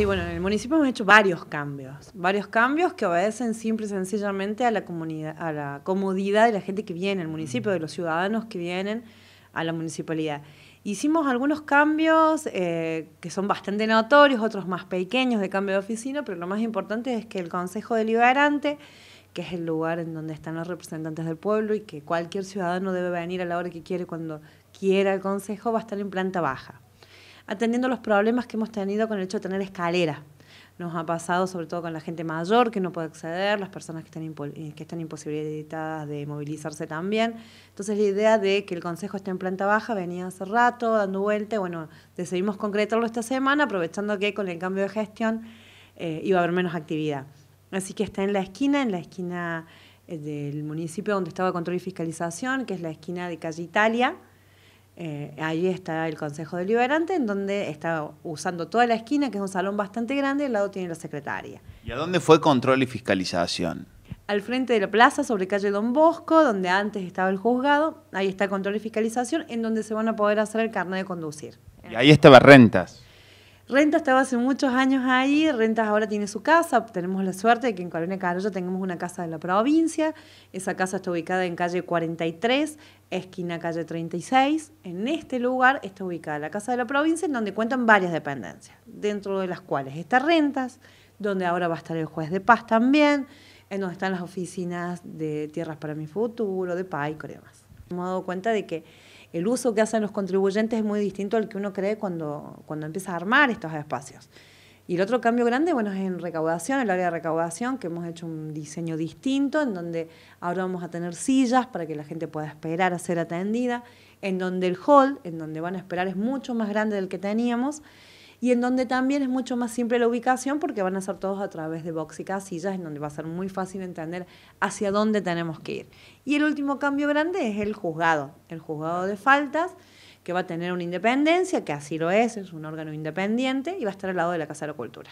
Sí, bueno, en el municipio hemos hecho varios cambios, varios cambios que obedecen simple y sencillamente a la, a la comodidad de la gente que viene al municipio, de los ciudadanos que vienen a la municipalidad. Hicimos algunos cambios eh, que son bastante notorios, otros más pequeños de cambio de oficina, pero lo más importante es que el Consejo Deliberante, que es el lugar en donde están los representantes del pueblo y que cualquier ciudadano debe venir a la hora que quiere, cuando quiera el Consejo, va a estar en planta baja atendiendo los problemas que hemos tenido con el hecho de tener escaleras. Nos ha pasado sobre todo con la gente mayor que no puede acceder, las personas que están, eh, que están imposibilitadas de movilizarse también. Entonces la idea de que el Consejo esté en planta baja venía hace rato, dando vuelta, bueno, decidimos concretarlo esta semana, aprovechando que con el cambio de gestión eh, iba a haber menos actividad. Así que está en la esquina, en la esquina eh, del municipio donde estaba control y fiscalización, que es la esquina de calle Italia, eh, ahí está el Consejo Deliberante, en donde está usando toda la esquina, que es un salón bastante grande, al lado tiene la secretaria. ¿Y a dónde fue control y fiscalización? Al frente de la plaza, sobre calle Don Bosco, donde antes estaba el juzgado, ahí está control y fiscalización, en donde se van a poder hacer el carnet de conducir. Y ahí estaba rentas. Renta estaba hace muchos años ahí, Rentas ahora tiene su casa, tenemos la suerte de que en Colonia ya tengamos una casa de la provincia, esa casa está ubicada en calle 43, esquina calle 36, en este lugar está ubicada la casa de la provincia en donde cuentan varias dependencias, dentro de las cuales está Rentas, donde ahora va a estar el juez de paz también, en donde están las oficinas de Tierras para mi Futuro, de Paico y demás. Me he dado cuenta de que el uso que hacen los contribuyentes es muy distinto al que uno cree cuando, cuando empieza a armar estos espacios. Y el otro cambio grande, bueno, es en recaudación, el área de recaudación, que hemos hecho un diseño distinto, en donde ahora vamos a tener sillas para que la gente pueda esperar a ser atendida, en donde el hall, en donde van a esperar, es mucho más grande del que teníamos y en donde también es mucho más simple la ubicación porque van a ser todos a través de box y casillas, en donde va a ser muy fácil entender hacia dónde tenemos que ir. Y el último cambio grande es el juzgado, el juzgado de faltas, que va a tener una independencia, que así lo es, es un órgano independiente y va a estar al lado de la Casa de la Cultura.